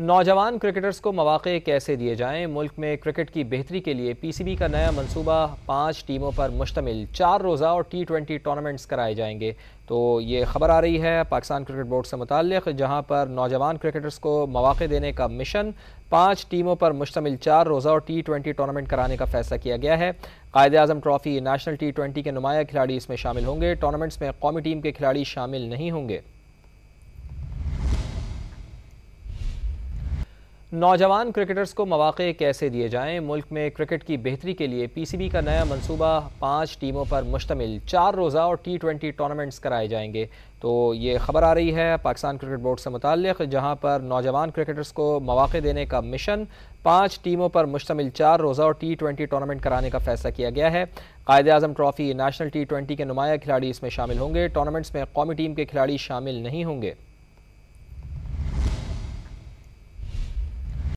नौजवान क्रिकेटर्स को मौाक़े कैसे दिए जाएं मुल्क में क्रिकेट की बेहतरी के लिए पीसीबी का नया मनसूबा पाँच टीमों पर मुश्तमिल चार रोज़ा और टी ट्वेंटी टूर्नामेंट्स कराए जाएंगे तो ये खबर आ रही है पाकिस्तान क्रिकेट बोर्ड से मुतक जहाँ पर नौजवान क्रिकेटर्स को मौाक़े देने का मिशन पाँच टीमों पर मुश्तमिल चार रोज़ा और टी ट्वेंटी टूर्नामेंट कराने का फैसला किया गया है कायद अजम ट्रॉफ़ी नेशनल टी ट्वेंटी के नुमाया खिलाड़ी इसमें शामिल होंगे टूर्नामेंट्स में कौमी टीम के खिलाड़ी शामिल नहीं होंगे नौजवान क्रिकेटर्स को मौाक़े कैसे दिए जाएं मुल्क में क्रिकेट की बेहतरी के लिए पीसीबी का नया मनसूबा पाँच टीमों पर मुश्तमिल चार रोज़ा और टी ट्वेंटी टूर्नामेंट्स कराए जाएंगे तो ये खबर आ रही है पाकिस्तान क्रिकेट बोर्ड से मुतक जहाँ पर नौजवान क्रिकेटर्स को मौाक़े देने का मिशन पाँच टीमों पर मुश्तमिल चार रोज़ा और टी ट्वेंटी टूर्नामेंट कराने का फैसला किया गया है कायद अजम ट्रॉफ़ी नेशनल टी ट्वेंटी के नुमाया खिलाड़ी इसमें शामिल होंगे टूर्नामेंट्स में कौमी टीम के खिलाड़ी शामिल नहीं होंगे